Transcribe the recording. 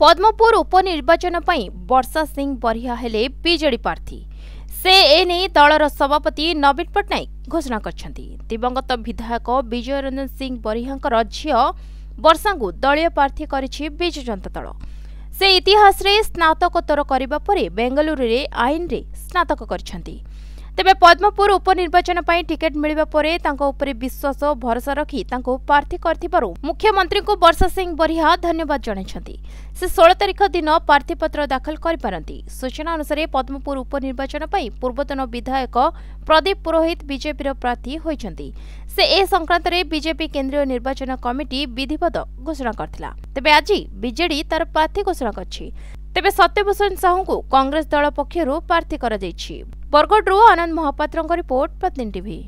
पद्मपुर उपनिर्वाचनप वर्षा सिंह बरिहा हो विजेडि प्रार्थी दल र सभापति नवीन पट्टनायक घोषणा दिवंगत विधायक विजय रंजन सिंह वरिहा झिउ वर्षा दलीय प्रर्थी गरिजु जनता दल से सतिहासर स्नातकोत्तर बेङ्गालु आइन स्नातक गरि तेज पद्मपुर उपनिर्वाचन टिकेट मिले विश्वास भरोसा रखी प्रार्थी कर मुख्यमंत्री को वर्षा सिंह बरीहा धन्यवाद जनता से षोह तारीख दिन प्रार्थीपत्र दाखल सूचना अनुसार पद्मपुर उपनिर्वाचन पूर्वतन विधायक प्रदीप पुरोहित विजेपी प्रार्थी होती से ए संक्रांत में विजेपी केन्द्रीय निर्वाचन कमिटी विधिवत घोषणा करे आज विजे तार प्रार्थी घोषणा कर तेज सत्यभूषण साहू को कांग्रेस दल पक्ष प्रार्थी ବରଗଡ଼ରୁ ଆନନ୍ଦ ମହାପାତ୍ରଙ୍କ ରିପୋର୍ଟ ପ୍ରତିଦିନ ଟିଭି